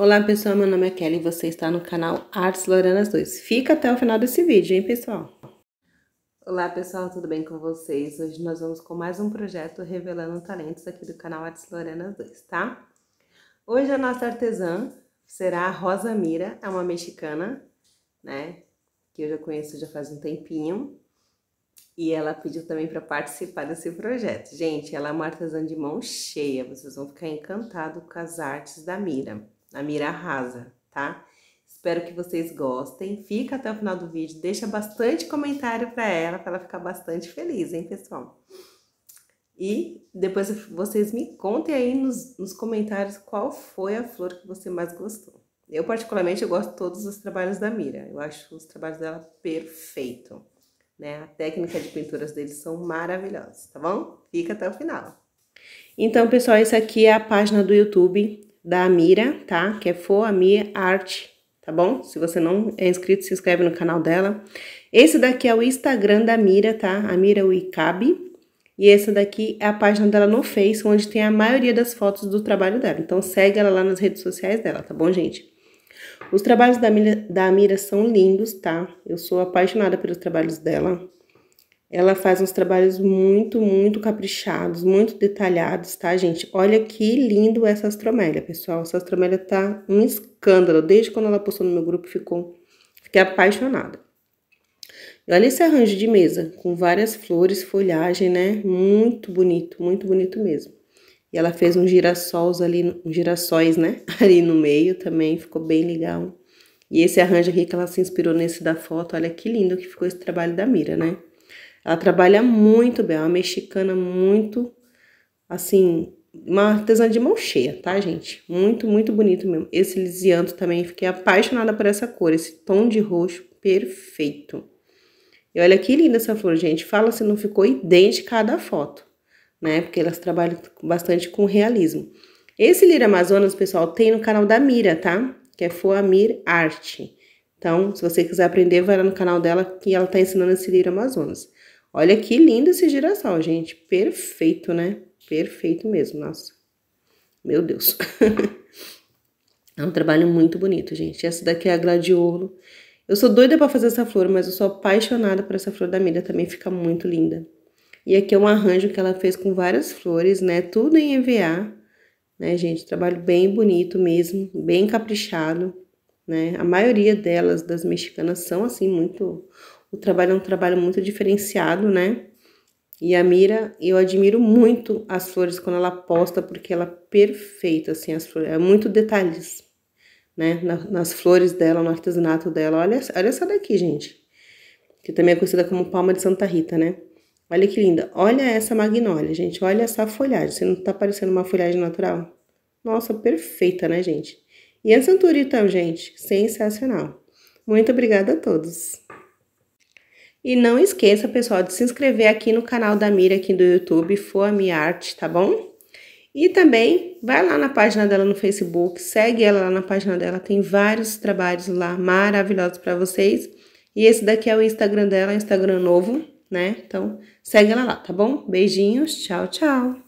Olá pessoal, meu nome é Kelly e você está no canal Artes Loranas 2. Fica até o final desse vídeo, hein pessoal? Olá pessoal, tudo bem com vocês? Hoje nós vamos com mais um projeto revelando talentos aqui do canal Artes Loranas 2, tá? Hoje a nossa artesã será a Rosa Mira, é uma mexicana, né? Que eu já conheço já faz um tempinho. E ela pediu também para participar desse projeto. Gente, ela é uma artesã de mão cheia, vocês vão ficar encantados com as artes da Mira. A mira rasa, tá? Espero que vocês gostem. Fica até o final do vídeo, deixa bastante comentário para ela, para ela ficar bastante feliz, hein, pessoal? E depois vocês me contem aí nos, nos comentários qual foi a flor que você mais gostou. Eu, particularmente, eu gosto de todos os trabalhos da Mira. Eu acho os trabalhos dela perfeito. Né? A técnica de pinturas deles são maravilhosas, tá bom? Fica até o final. Então, pessoal, essa aqui é a página do YouTube da Amira, tá? Que é Foamir art, tá bom? Se você não é inscrito, se inscreve no canal dela. Esse daqui é o Instagram da Mira, tá? Amira Mira E essa daqui é a página dela no Face, onde tem a maioria das fotos do trabalho dela. Então segue ela lá nas redes sociais dela, tá bom, gente? Os trabalhos da Amira da Mira são lindos, tá? Eu sou apaixonada pelos trabalhos dela. Ela faz uns trabalhos muito, muito caprichados, muito detalhados, tá, gente? Olha que lindo essa astromélia, pessoal. Essa astromélia tá um escândalo. Desde quando ela postou no meu grupo, ficou, fiquei apaixonada. E olha esse arranjo de mesa, com várias flores, folhagem, né? Muito bonito, muito bonito mesmo. E ela fez uns girassóis ali, uns girassóis, né? Ali no meio também, ficou bem legal. E esse arranjo aqui que ela se inspirou nesse da foto, olha que lindo que ficou esse trabalho da Mira, né? Ela trabalha muito bem, é uma mexicana muito, assim, uma artesã de mão cheia, tá, gente? Muito, muito bonito mesmo. Esse lisianto também, fiquei apaixonada por essa cor, esse tom de roxo perfeito. E olha que linda essa flor, gente. Fala se não ficou idêntica a da foto, né? Porque elas trabalham bastante com realismo. Esse Lira Amazonas, pessoal, tem no canal da Mira, tá? Que é Foamir Arte. Então, se você quiser aprender, vai lá no canal dela que ela tá ensinando se lira Amazonas. Olha que lindo esse girassol, gente. Perfeito, né? Perfeito mesmo, nossa. Meu Deus. é um trabalho muito bonito, gente. Essa daqui é a gladiolo. Eu sou doida para fazer essa flor, mas eu sou apaixonada por essa flor da milha. Também fica muito linda. E aqui é um arranjo que ela fez com várias flores, né? Tudo em EVA, né, gente? Trabalho bem bonito mesmo, bem caprichado né? A maioria delas, das mexicanas, são assim, muito. O trabalho é um trabalho muito diferenciado, né? E a Mira, eu admiro muito as flores quando ela posta, porque ela é perfeita, assim, as flores, é muito detalhes, né? Nas, flores dela, no artesanato dela. Olha, olha essa daqui, gente, que também é conhecida como palma de Santa Rita, né? Olha que linda. Olha essa magnólia, gente. Olha essa folhagem. Você não tá parecendo uma folhagem natural? Nossa, perfeita, né, gente? E a Santuri, gente, sensacional. Muito obrigada a todos. E não esqueça, pessoal, de se inscrever aqui no canal da Mira aqui do YouTube, For Minha Arte, tá bom? E também vai lá na página dela no Facebook, segue ela lá na página dela, tem vários trabalhos lá maravilhosos para vocês. E esse daqui é o Instagram dela, é Instagram novo, né? Então, segue ela lá, tá bom? Beijinhos, tchau, tchau.